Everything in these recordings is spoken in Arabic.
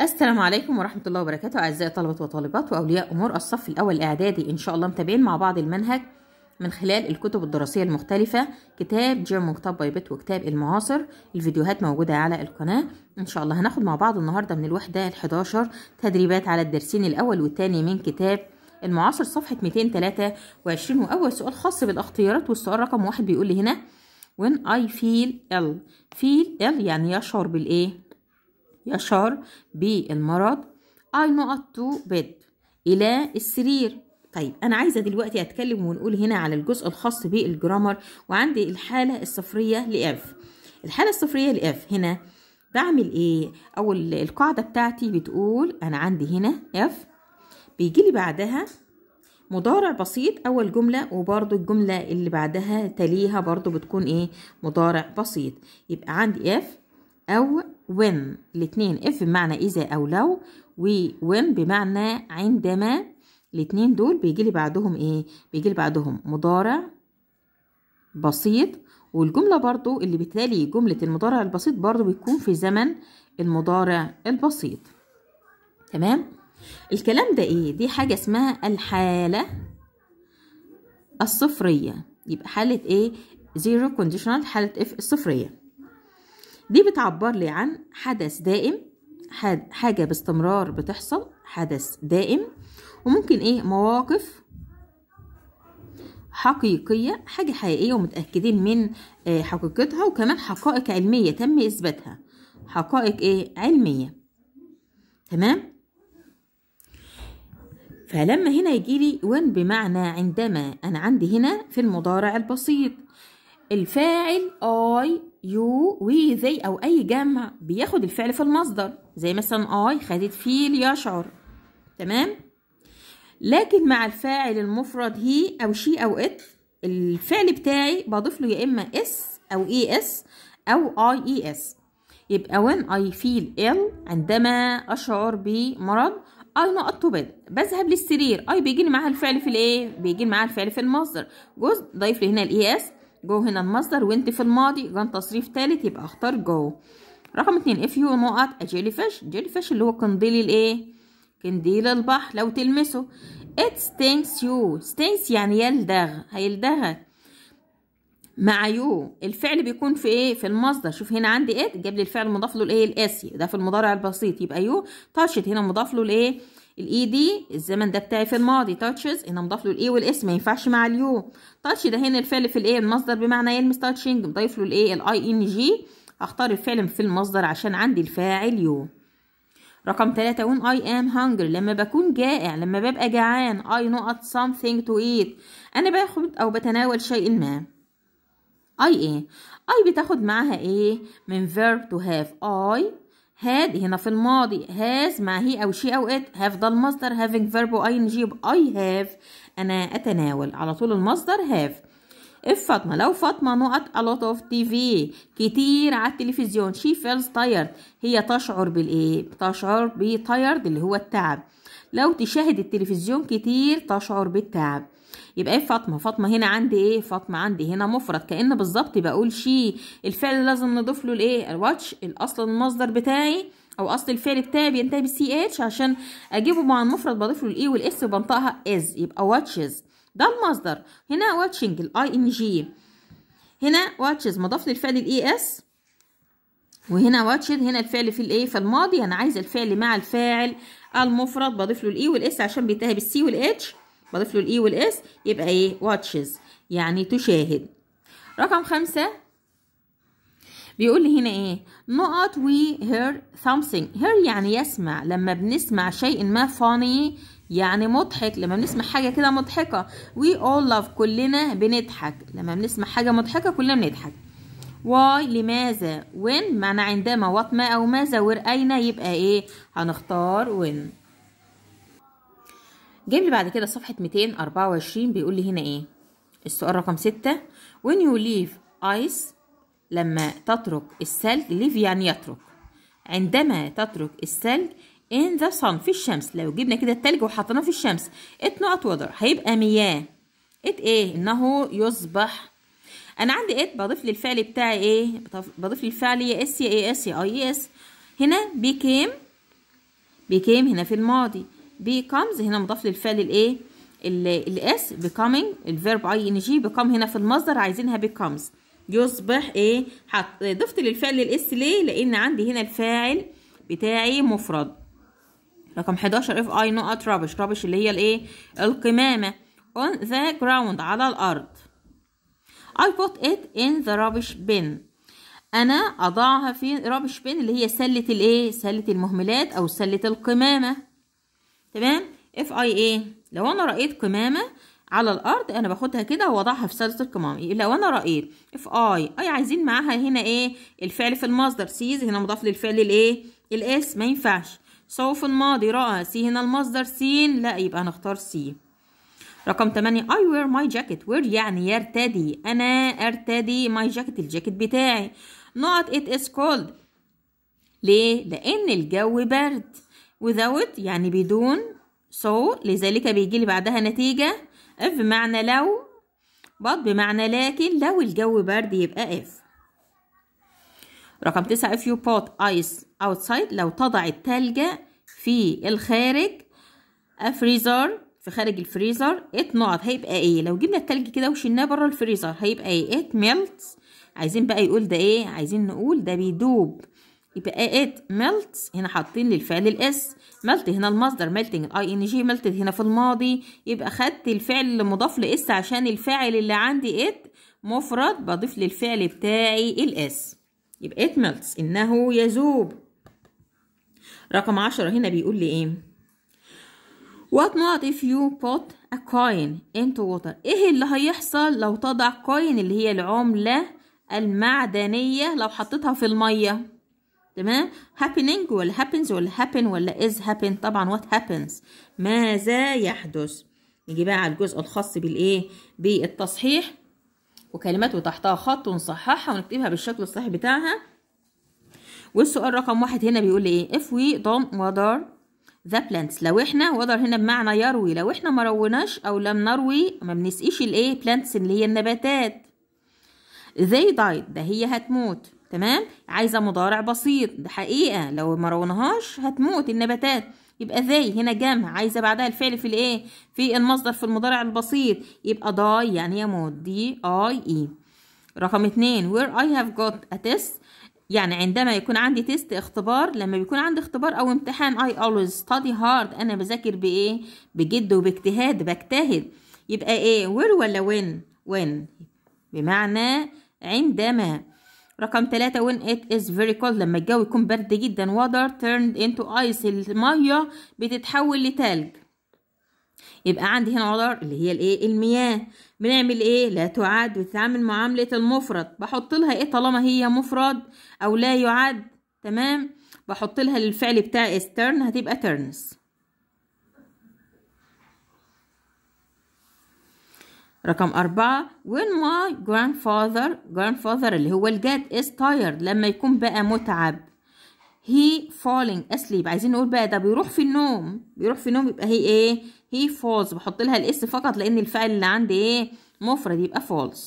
السلام عليكم ورحمة الله وبركاته أعزائي طلبة وطالبات وأولياء أمور الصف الأول إعدادي إن شاء الله متابعين مع بعض المنهج من خلال الكتب الدراسية المختلفة كتاب جيم وكتاب بيت وكتاب المعاصر الفيديوهات موجودة على القناة إن شاء الله هناخد مع بعض النهاردة من الوحدة الحداشر تدريبات على الدرسين الأول والتاني من كتاب المعاصر صفحة 223 وأول سؤال خاص بالاختيارات والسؤال رقم واحد بيقول لي هنا when I feel ill feel ill يعني يشعر بالإيه يشعر بالمرض I not to bed إلى السرير طيب أنا عايزة دلوقتي أتكلم ونقول هنا على الجزء الخاص بالجرامر وعندي الحالة الصفرية لإف الحالة الصفرية لإف هنا بعمل إيه؟ أو القاعدة بتاعتي بتقول أنا عندي هنا إف بيجي لي بعدها مضارع بسيط أول جملة وبرضو الجملة اللي بعدها تليها برضو بتكون إيه؟ مضارع بسيط يبقى عندي إف أو when الاتنين if بمعنى إذا أو لو و when بمعنى عندما الاتنين دول بيجي لي بعدهم إيه؟ بيجي لي بعدهم مضارع بسيط والجملة برضو اللي بتالي جملة المضارع البسيط برضو بيكون في زمن المضارع البسيط تمام؟ الكلام ده إيه؟ دي حاجة اسمها الحالة الصفرية يبقى حالة إيه؟ zero conditional حالة اف الصفرية دي بتعبر لي عن حدث دائم حاجة باستمرار بتحصل حدث دائم وممكن ايه مواقف حقيقية حاجة حقيقية ومتأكدين من آه، حقيقتها وكمان حقائق علمية تم إثباتها حقائق ايه علمية تمام فلما هنا يجي لي بمعنى عندما أنا عندي هنا في المضارع البسيط الفاعل اي يو وي ذي أو أي جمع بياخد الفعل في المصدر زي مثلا أي خدت فيل يشعر تمام لكن مع الفاعل المفرد هي أو شي أو إت الفعل بتاعي بضيف له يا إما اس أو اي اس أو اي اي اس يبقى when I feel ill عندما أشعر بمرض I not to bed بذهب للسرير I بيجي معاها الفعل في الايه؟ بيجي معاها الفعل في المصدر جزء ضيف لي هنا الاي اس جو هنا المصدر وانت في الماضي كان تصريف ثالث يبقى اختار جو رقم اتنين if you نقط a جيلي فيش اللي هو قنديل الايه قنديل البحر لو تلمسه it ستينكس you ستينكس يعني يلدغ هيلدغك مع يو الفعل بيكون في ايه في المصدر شوف هنا عندي ات جاب لي الفعل مضاف له الايه الاس ده في المضارع البسيط يبقى يو تاشت هنا مضاف له الايه الاي دي الزمن ده بتاعي في الماضي تاتشز هنا مضاف له الاي والاس ما ينفعش مع اليو تاتش ده هنا الفعل في الايه المصدر بمعنى يلمس تاتشنج مضيف له الايه الاي ان جي هختار الفعل في المصدر عشان عندي الفاعل يو رقم تلاتة وين I am hungry لما بكون جائع لما ببقى جعان I نقط something to eat أنا باخد أو بتناول شيء ما اي إيه اي بتاخد معاها إيه من verb to have I هاد هنا في الماضي هاز مع هي أو شي أو ات هاف ده المصدر having verb و ing I have أنا أتناول على طول المصدر have اف فاطمة لو فاطمة نقط a lot of TV كتير على التلفزيون she feels tired هي تشعر بالإيه؟ تشعر ب tired اللي هو التعب لو تشاهد التلفزيون كتير تشعر بالتعب يبقى ايه فاطمه فاطمه هنا عندي ايه فاطمه عندي هنا مفرد كان بالظبط بقول شي الفعل لازم نضيف له الايه الواتش الاصل المصدر بتاعي او اصل الفعل بتاعي بينتهي بالسي اتش عشان اجيبه مع المفرد بضيف له الاي والاس وبنطقها از يبقى واتشز ده المصدر هنا واتشنج الاي ان جي هنا واتشز مضاف للفعل الاي اس وهنا واتشد هنا الفعل في الايه في الماضي انا عايزه الفعل مع الفاعل المفرد بضيف له الاي والاس عشان بينتهي بالسي والاتش بضيف له الاي والاس يبقى ايه واتشز يعني تشاهد رقم خمسة بيقول لي هنا ايه نقط وي هير something هير يعني يسمع لما بنسمع شيء ما فاني يعني مضحك لما بنسمع حاجه كده مضحكه وي all love كلنا بنضحك لما بنسمع حاجه مضحكه كلنا بنضحك why لماذا وين معنى عندما وات ما او ماذا وراينا اين يبقى ايه هنختار وين جايب لي بعد كده صفحه 224 بيقول لي هنا ايه السؤال رقم 6 when you leave ice لما تترك الثلج leave يعني يترك عندما تترك الثلج in the sun في الشمس لو جبنا كده التلج وحطيناه في الشمس it not water هيبقى مياه it ايه انه يصبح انا عندي it بضيف للفعل بتاعي ايه بضيف للفعل يا اس يا اس يا اي اس هنا became became هنا في الماضي becomes هنا مضاف للفعل الايه الاس becoming الفيرب اي ان جي become هنا في المصدر عايزينها becomes يصبح ايه حط ضفت للفعل الاس ليه لان عندي هنا الفاعل بتاعي مفرد رقم 11 اف اي نقط رابش رابش اللي هي الايه القمامه on the ground على الارض I put it in the rubbish bin انا اضعها في rubbish bin اللي هي سله الايه سله المهملات او سله القمامه تمام اف اي ايه لو انا رأيت قمامه على الارض انا باخدها كده ووضعها في سلسله القمامه لو انا رأيت اف اي اي عايزين معاها هنا ايه الفعل في المصدر سيز هنا مضاف للفعل الايه الاس ما ينفعش سو في الماضي رأى سي هنا المصدر سين لا يبقى هنختار سي رقم 8 I wear my jacket wear يعني يرتدي أنا أرتدي my jacket الجاكيت بتاعي not it is cold ليه؟ لأن الجو برد without يعني بدون so لذلك بيجي لي بعدها نتيجة if بمعنى لو but بمعنى لكن لو الجو برد يبقى if رقم تسعة if you put ice outside لو تضع التلج في الخارج a freezer في خارج الفريزر it not هيبقى ايه لو جبنا التلج كده وشلناه بره الفريزر هيبقى ايه it melts عايزين بقى يقول ده ايه عايزين نقول ده بيدوب يبقى it melts هنا حاطين للفعل الاس ملت هنا المصدر melting الاي ان جي melted هنا في الماضي يبقى خدت الفعل اللي مضاف لاس عشان الفاعل اللي عندي it مفرد بضيف للفعل بتاعي الاس يبقى it melts انه يذوب رقم عشرة هنا بيقول لي ايه what not if you put a coin into water ايه اللي هيحصل لو تضع coin اللي هي العملة المعدنية لو حطيتها في المية تمام happening ولا happens ولا happen ولا is happen طبعا what happens ماذا يحدث نيجي بقى على الجزء الخاص بالايه بالتصحيح وكلمات وتحتها خط ونصححها ونكتبها بالشكل الصحيح بتاعها والسؤال رقم واحد هنا بيقول لي ايه if we don't water the plants لو احنا وضر هنا بمعنى يروي لو احنا ما رويناش او لم نروي ما بنسقيش الايه plants اللي هي النباتات they died ده هي هتموت تمام عايزه مضارع بسيط ده حقيقه لو ما رونهاش هتموت النباتات يبقى ذي هنا جمع عايزه بعدها الفعل في الايه في المصدر في المضارع البسيط يبقى داي يعني يموت دي اي اي رقم اتنين where I have got a test يعني عندما يكون عندي تيست اختبار لما بيكون عندي اختبار او امتحان I always study hard انا بذاكر بايه بجد وباجتهاد بجتهد يبقى ايه where ولا when when بمعنى عندما رقم تلاتة when it is very cold لما الجو يكون برد جدا water turned into ice المية بتتحول لتلج يبقى عندي هنا water اللي هي الايه المياه بنعمل ايه لا تعد بتتعامل معاملة المفرد بحط لها ايه طالما هي مفرد او لا يعد تمام بحط لها الفعل بتاع is turn هتبقى turns رقم أربعة when my grandfather grandfather اللي هو الجد is tired لما يكون بقى متعب he falling asleep عايزين نقول بقى ده بيروح في النوم بيروح في النوم يبقى هي ايه he falls بحط لها الاس فقط لان الفعل اللي عندي ايه مفرد يبقى falls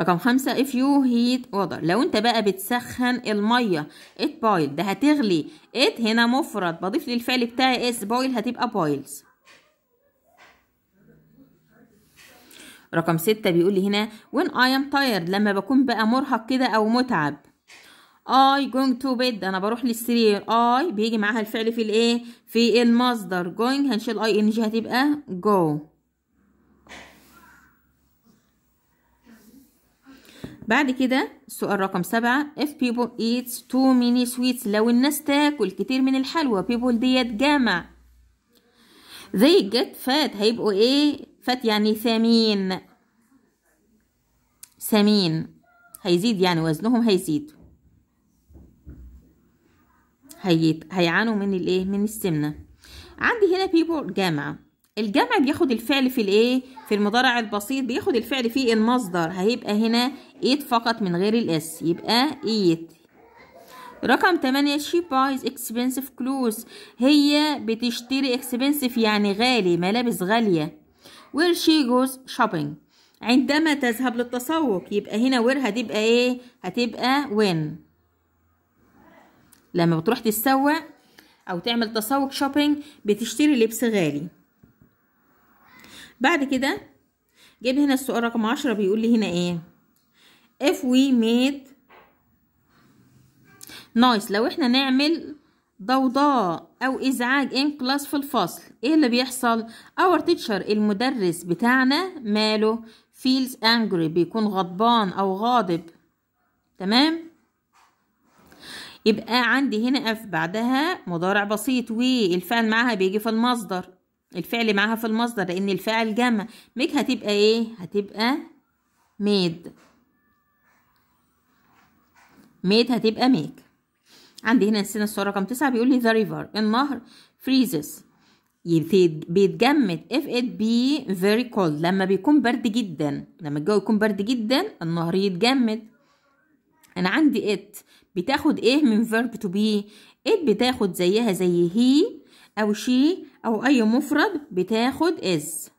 رقم خمسة if you heat water لو انت بقى بتسخن المية it boil ده هتغلي it هنا مفرد بضيف للفعل بتاعي اس boil هتبقى boils رقم ستة بيقول لي هنا when I am tired لما بكون بقى مرهق كده أو متعب I going to bed أنا بروح للسرير I بيجي معاها الفعل في الإيه في المصدر going هنشيل I إن جي هتبقى go بعد كده السؤال رقم سبعة if people eat too many sweets لو الناس تاكل كتير من الحلوى people ديت جمع they get fat هيبقوا ايه فات يعني ثمين ثمين هيزيد يعني وزنهم هيزيد هيت هيعانوا من الايه من السمنه عندي هنا بيبو جامع الجمع بياخد الفعل في الايه في المضارع البسيط بياخد الفعل في المصدر هيبقى هنا ايت فقط من غير الاس يبقى ايت رقم 8 شي بايز اكسبنسيف كلوز هي بتشتري اكسبنسيف يعني غالي ملابس غاليه وير شي جوز شوبينج عندما تذهب للتسوق يبقى هنا وير هتبقى ايه هتبقى وين لما بتروح تتسوق او تعمل تسوق شوبينج بتشتري لبس غالي بعد كده جيب هنا السؤال رقم عشرة بيقول لي هنا ايه if we made nice لو احنا نعمل ضوضاء أو إزعاج in class في الفصل إيه اللي بيحصل؟ our teacher المدرس بتاعنا ماله feels angry بيكون غضبان أو غاضب تمام؟ يبقى عندي هنا اف بعدها مضارع بسيط والفعل معاها بيجي في المصدر الفعل معاها في المصدر لان الفعل جمع ميك هتبقى ايه هتبقى ميد ميد هتبقى ميك عندي هنا السنة الصوره رقم تسعة بيقول لي the river النهر freezes بيتجمد if it be very cold لما بيكون برد جدا لما الجو يكون برد جدا النهر يتجمد انا عندي it بتاخد ايه من verb to be it بتاخد زيها زي هي او she او اي مفرد بتاخد is